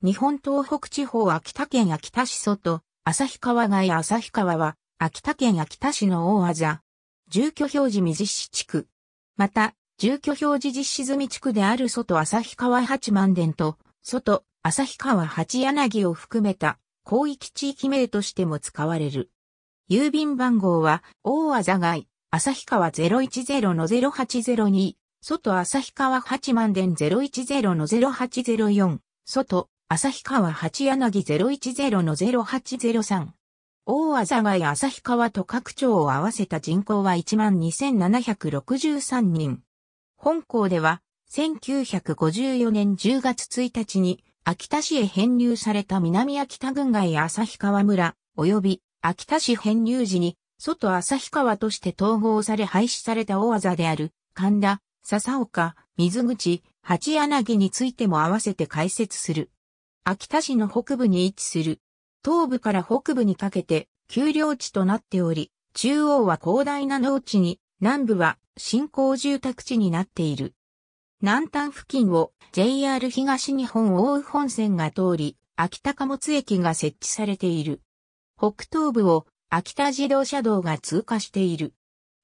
日本東北地方秋田県秋田市外、旭川外旭川は、秋田県秋田市の大技。住居表示未実施地区。また、住居表示実施済み地区である外旭川八万田と、外旭川八柳を含めた広域地域名としても使われる。郵便番号は、大技外、旭川010-0802、外旭川八万田010-0804、外旭川八柳010の0803。大あざがい旭川と各町を合わせた人口は12,763人。本校では、1954年10月1日に、秋田市へ編入された南秋田郡外旭川村、及び秋田市編入時に、外旭川として統合され廃止された大技である、神田、笹岡、水口、八柳についても合わせて解説する。秋田市の北部に位置する。東部から北部にかけて、丘陵地となっており、中央は広大な農地に、南部は新興住宅地になっている。南端付近を JR 東日本大宇本線が通り、秋田貨物駅が設置されている。北東部を秋田自動車道が通過している。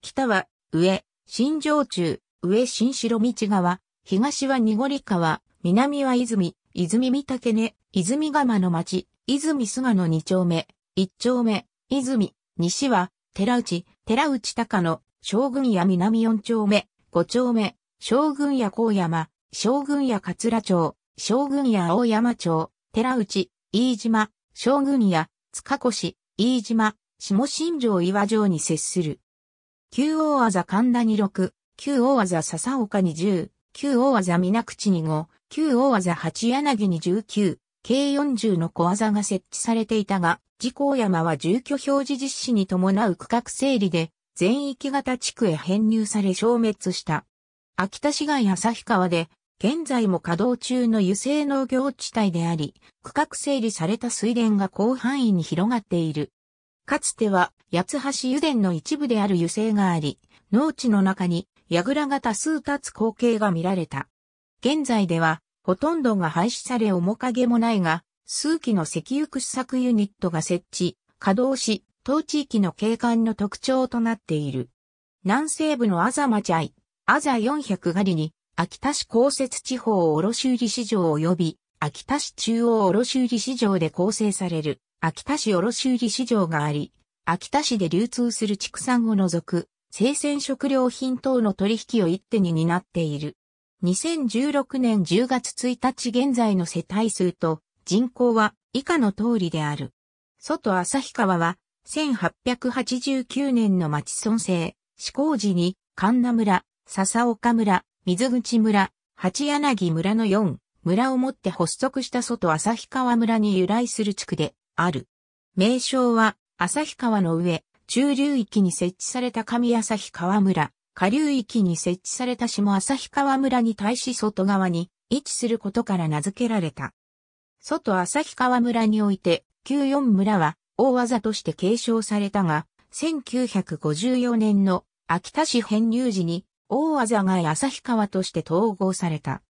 北は上、新城中、上新城道側、東は濁川、南は泉、泉見竹根、泉釜の町、泉菅の二丁目、一丁目、泉、西は、寺内、寺内高野、将軍や南四丁目、五丁目、将軍や高山、将軍や桂町、将軍や青山町、寺内、飯島、将軍や塚越、飯島、下新城岩城に接する。旧大あざ神田に6、旧大あざ笹岡に10、9大技皆口に5、9大技8柳に19、計40の小技が設置されていたが、自公山は住居表示実施に伴う区画整理で、全域型地区へ編入され消滅した。秋田市街旭川で、現在も稼働中の油性農業地帯であり、区画整理された水田が広範囲に広がっている。かつては、八橋油田の一部である油性があり、農地の中に櫓が多数立つ光景が見られた。現在では、ほとんどが廃止され面影もないが、数機の石油掘削ユニットが設置、稼働し、当地域の景観の特徴となっている。南西部のアザマチャイ、アザ400狩りに、秋田市公設地方卸売市場及び、秋田市中央卸売市場で構成される、秋田市卸売市場があり、秋田市で流通する畜産を除く、生鮮食料品等の取引を一手に担っている。2016年10月1日現在の世帯数と人口は以下の通りである。外旭川は1889年の町村制、施行時に神田村、笹岡村、水口村、八柳村の4村をもって発足した外旭川村に由来する地区である。名称は旭川の上、中流域に設置された上旭川村、下流域に設置された下旭川村に対し外側に位置することから名付けられた。外旭川村において、94村は大技として継承されたが、1954年の秋田市編入時に大技が旭川として統合された。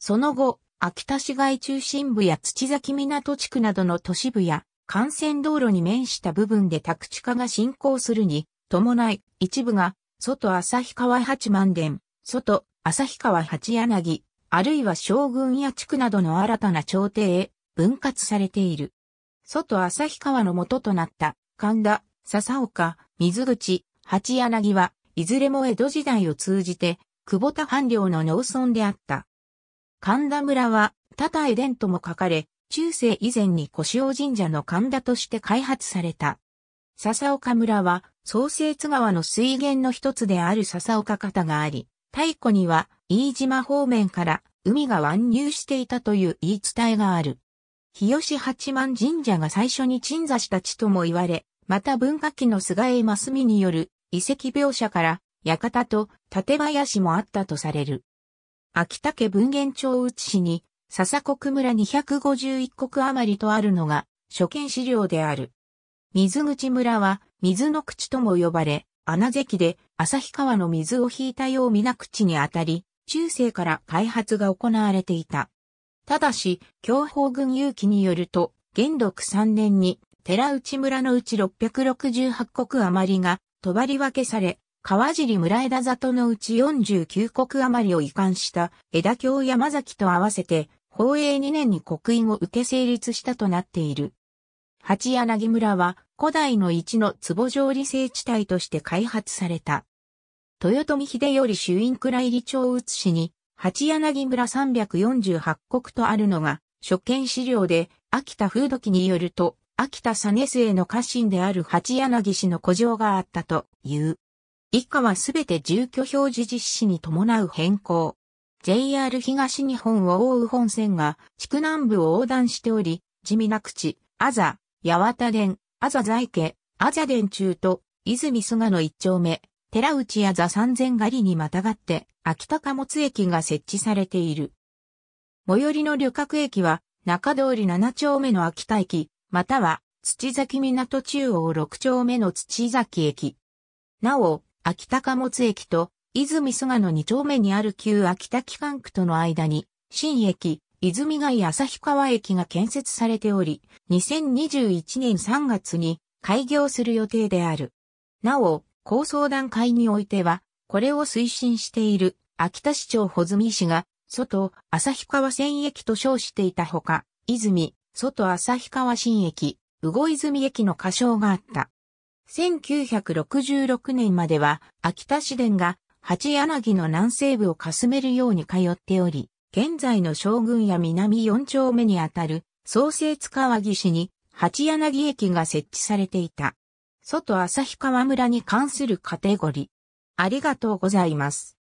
その後、秋田市街中心部や土崎港地区などの都市部や幹線道路に面した部分で宅地化が進行するに、伴い、一部が、外旭川八万殿、外旭川八柳、あるいは将軍や地区などの新たな朝廷へ分割されている。外旭川の元となった神田、笹岡、水口、八柳は、いずれも江戸時代を通じて、久保田藩領の農村であった。神田村は、多々江伝とも書かれ、中世以前に小塩神社の神田として開発された。笹岡村は、創生津川の水源の一つである笹岡方があり、太古には、飯島方面から海が湾入していたという言い伝えがある。日吉八幡神社が最初に鎮座した地とも言われ、また文化期の菅江真澄による遺跡描写から、館と館林もあったとされる。秋田家文元町内市に笹国村251国余りとあるのが、初見資料である。水口村は、水の口とも呼ばれ、穴関で、旭川の水を引いたよう皆口にあたり、中世から開発が行われていた。ただし、強法軍有機によると、元禄3年に、寺内村のうち668国余りが、とばり分けされ、川尻村枝里のうち49国余りを移管した枝京山崎と合わせて応営2年に刻印を受け成立したとなっている。八柳村は古代の一の壺上理性地帯として開発された。豊臣秀頼主因倉入町移しに、八柳村348国とあるのが、初見資料で、秋田風土記によると、秋田実末の家臣である八柳氏の古城があったという。以下はすべて住居表示実施に伴う変更。JR 東日本を覆う本線が地区南部を横断しており、地味な口、あざ、八幡殿、あざ在家、あざ殿中と、泉菅の一丁目、寺内あざ三千狩りにまたがって、秋田貨物駅が設置されている。最寄りの旅客駅は、中通り七丁目の秋田駅、または、土崎港中央六丁目の土崎駅。なお、秋田貨物駅と泉蘇我の2丁目にある旧秋田機関区との間に、新駅、泉ヶ旭川駅が建設されており、2021年3月に開業する予定である。なお、高想段階においては、これを推進している秋田市長穂積氏が、外、旭川線駅と称していたほか、泉、外旭川新駅、魚泉駅の仮称があった。1966年までは、秋田市電が八柳の南西部をかすめるように通っており、現在の将軍や南四丁目にあたる創生塚川岸に八柳駅が設置されていた。外旭川村に関するカテゴリー。ありがとうございます。